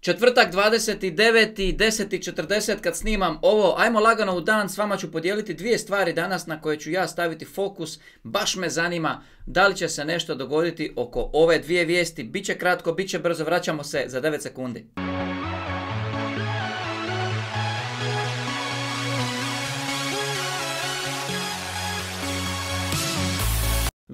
Četvrtak 29.10.40 kad snimam ovo, ajmo lagano u dan, s vama ću podijeliti dvije stvari danas na koje ću ja staviti fokus. Baš me zanima da li će se nešto dogoditi oko ove dvije vijesti. Biće kratko, bit će brzo, vraćamo se za 9 sekundi.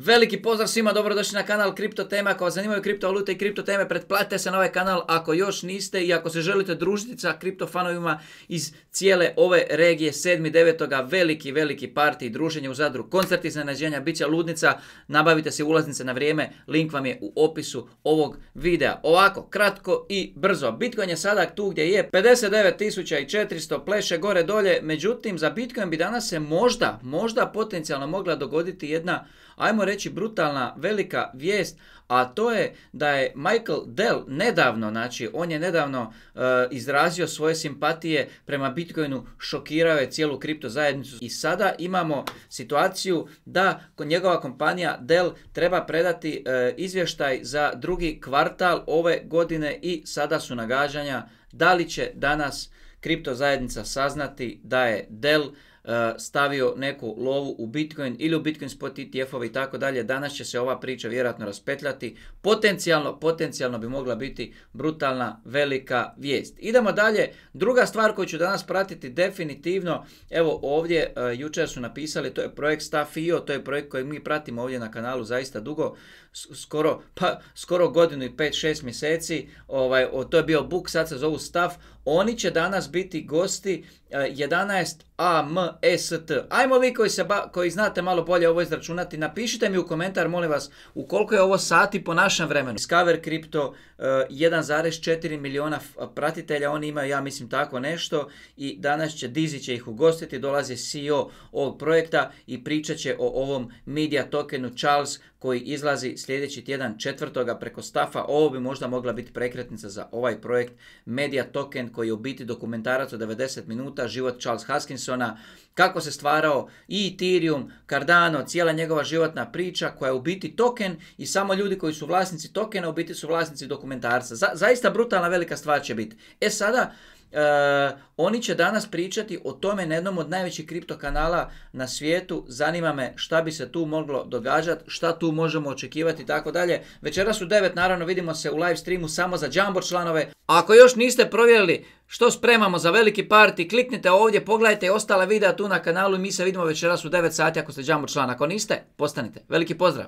Veliki pozdrav svima, dobrodošli na kanal Kripto Tema. Ako vas zanimaju kriptovalute i kripto teme, pretplatite se na ovaj kanal ako još niste i ako se želite družiti sa kriptofanovima iz cijele ove regije 7.9. Veliki, veliki parti, druženje u Zadru, koncert iznenađenja, bit će ludnica. Nabavite se ulaznice na vrijeme, link vam je u opisu ovog videa. Ovako, kratko i brzo. Bitcoin je sada tu gdje je, 59.400, pleše gore dolje. Međutim, za Bitcoin bi danas se možda, možda potencijalno mogla dogoditi jedna, ajmo reći, reći brutalna velika vijest, a to je da je Michael Dell nedavno, znači on je nedavno eh, izrazio svoje simpatije prema Bitcoinu, šokirao je cijelu kripto zajednicu i sada imamo situaciju da njegova kompanija Dell treba predati eh, izvještaj za drugi kvartal ove godine i sada su nagađanja da li će danas kripto zajednica saznati da je Dell E, stavio neku lovu u Bitcoin ili u Bitcoin spot ETF-ove i tako dalje, danas će se ova priča vjerojatno raspetljati. Potencijalno, potencijalno bi mogla biti brutalna velika vijest. Idemo dalje, druga stvar koju ću danas pratiti definitivno, evo ovdje e, jučer su napisali, to je projekt Stafio, to je projekt koji mi pratimo ovdje na kanalu zaista dugo, skoro, pa, skoro godinu i 5-6 mjeseci, ovaj, to je bio book, sad se zovu Staf, oni će danas biti gosti 11 e, AMST. E Ajmo vi koji, se koji znate malo bolje ovo izračunati, napišite mi u komentar, molim vas, u koliko je ovo sati po našem vremenu. Discover Crypto, 1,4 eh, miliona pratitelja, oni imaju, ja mislim, tako nešto. I danas će, Dizi će ih ugostiti, dolazi CEO ovog projekta i pričat će o ovom media tokenu Charles koji izlazi sljedeći tjedan četvrtoga preko stafa. Ovo bi možda mogla biti prekretnica za ovaj projekt Media Token koji je u biti dokumentarac od 90 minuta, život Charles Haskins kako se stvarao i Ethereum, Cardano, cijela njegova životna priča koja je u biti token i samo ljudi koji su vlasnici tokena u biti su vlasnici dokumentarca. zaista brutalna velika stvar će biti. E sada, E, oni će danas pričati o tome na jednom od najvećih kripto kanala na svijetu. Zanima me šta bi se tu moglo događati, šta tu možemo očekivati i tako dalje. Večeras u 9 naravno vidimo se u live streamu samo za Jumbo članove. Ako još niste provjerili što spremamo za veliki parti kliknite ovdje, pogledajte i ostala videa tu na kanalu i mi se vidimo večeras u 9 sati ako ste Jumbo član. Ako niste, postanite. Veliki pozdrav!